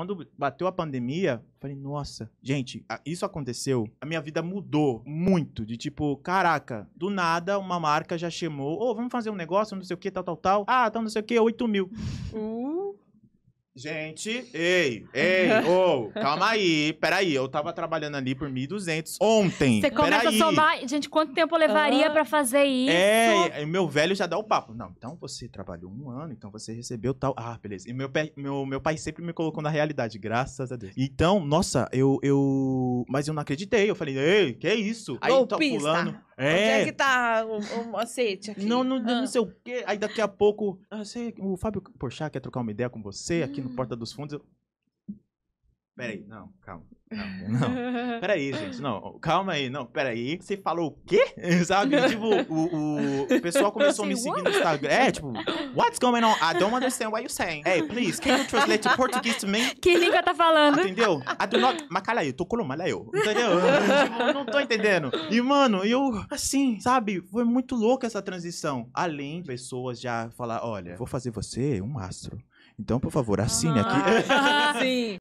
Quando bateu a pandemia, falei, nossa, gente, isso aconteceu. A minha vida mudou muito. De tipo, caraca, do nada uma marca já chamou, ô, oh, vamos fazer um negócio, não sei o que, tal, tal, tal. Ah, então não sei o que, 8 mil. Uh. Gente, ei, ei, ô, calma aí, peraí, eu tava trabalhando ali por 1.200 ontem, Você começa peraí. a somar. Gente, quanto tempo levaria Ah. pra fazer isso? É, e meu velho já dá o papo. Não, então você trabalhou um ano, então você recebeu tal. Ah, beleza. E meu, meu, meu pai sempre me colocou na realidade, graças a Deus. Então, nossa, eu. eu... Mas eu não acreditei. Eu falei, ei, que isso? Aí tá tô pulando. É. Onde é que tá o, o macete aqui? Não, não, ah. não sei o quê. Aí daqui a pouco, ah, o Fábio Porchat quer trocar uma ideia com você aqui hum. no Porta dos Fundos. Eu... Hum. Peraí, não, calma. Não, não. peraí, gente, não, calma aí, não, peraí. Você falou o quê? Sabe? tipo, o, o, pessoal começou a me assim, seguir no Instagram. É, tipo, what's going on? I don't understand what you're saying. Hey, please, can you translate to Portuguese to me? Que língua tá falando? Entendeu? I do not... Mas cala aí, tô colomala eu. Entendeu? tipo, não tô entendendo. E, mano, eu, assim, sabe? Foi muito louca essa transição. Além de pessoas já falar, olha, vou fazer você um astro. Então, por favor, assine aqui. Sim.